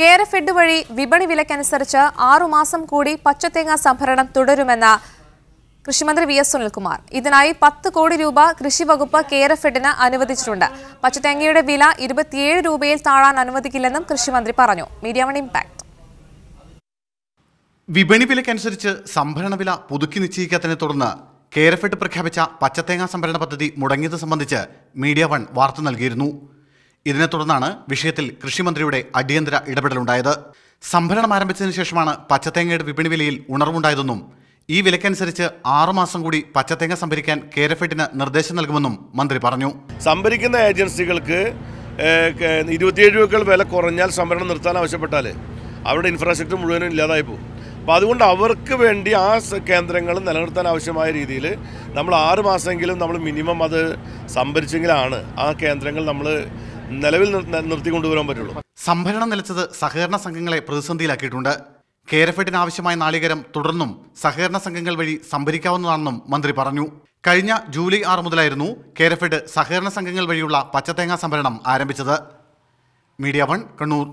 കേരഫെഡ് വഴി വിപണി വിലക്കനുസരിച്ച് ആറുമാസം കൂടി പച്ചത്തേങ്ങ സംഭരണം തുടരുമെന്ന് കൃഷിമന്ത്രി വി എസ് സുനിൽകുമാർ ഇതിനായി പത്ത് കോടി രൂപ കൃഷിവകുപ്പ് കേരഫെഡിന് അനുവദിച്ചിട്ടുണ്ട് പച്ചത്തേങ്ങയുടെ വില ഇരുപത്തിയേഴ് രൂപയിൽ താഴാൻ അനുവദിക്കില്ലെന്നും കൃഷിമന്ത്രി പറഞ്ഞു മീഡിയ വൺ ഇമ്പാക്ട് വിപണി വിലക്കനുസരിച്ച് സംഭരണ വില പുതുക്കി നിശ്ചയിക്കാത്തതിനെ തുടർന്ന് കേരഫെഡ് പ്രഖ്യാപിച്ച പച്ചത്തേങ്ങ സംഭരണ പദ്ധതി മുടങ്ങിയത് സംബന്ധിച്ച് മീഡിയ വൺ വാർത്ത നൽകിയിരുന്നു ഇതിനെ തുടർന്നാണ് വിഷയത്തിൽ കൃഷിമന്ത്രിയുടെ അടിയന്തര ഇടപെടലുണ്ടായത് സംഭരണം ആരംഭിച്ചതിന് ശേഷമാണ് പച്ചത്തേങ്ങയുടെ വിപണി വിലയിൽ ഉണർവുണ്ടായതെന്നും ഈ വിലക്കനുസരിച്ച് ആറുമാസം കൂടി പച്ചത്തേങ്ങ സംഭരിക്കാൻ കേരഫെഡിന് നിർദ്ദേശം നൽകുമെന്നും മന്ത്രി പറഞ്ഞു സംഭരിക്കുന്ന ഏജൻസികൾക്ക് ഇരുപത്തിയേഴ് രൂപകൾ വില കുറഞ്ഞാൽ സംഭരണം നിർത്താൻ ആവശ്യപ്പെട്ടാൽ അവരുടെ ഇൻഫ്രാസ്ട്രക്ചർ മുഴുവനും ഇല്ലാതായി പോകും അപ്പോൾ അതുകൊണ്ട് അവർക്ക് വേണ്ടി ആ കേന്ദ്രങ്ങൾ നിലനിർത്താൻ ആവശ്യമായ രീതിയിൽ നമ്മൾ ആറ് മാസമെങ്കിലും നമ്മൾ മിനിമം അത് സംഭരിച്ചെങ്കിലാണ് ആ കേന്ദ്രങ്ങൾ നമ്മൾ നിലവിൽ നിർത്തിക്കൊണ്ടുവരാൻ പറ്റുള്ളൂ സംഭരണം നിലച്ചത് സഹകരണ സംഘങ്ങളെ പ്രതിസന്ധിയിലാക്കിയിട്ടുണ്ട് കേരഫെഡിന് ആവശ്യമായ നാളികരം തുടർന്നും സഹകരണ സംഘങ്ങൾ വഴി സംഭരിക്കാവുന്നതാണെന്നും മന്ത്രി പറഞ്ഞു കഴിഞ്ഞ ജൂലൈ ആറ് മുതലായിരുന്നു കേരഫെഡ് സഹകരണ സംഘങ്ങൾ വഴിയുള്ള പച്ചത്തേങ്ങ സംഭരണം ആരംഭിച്ചത് മീഡിയ വൺ കണ്ണൂർ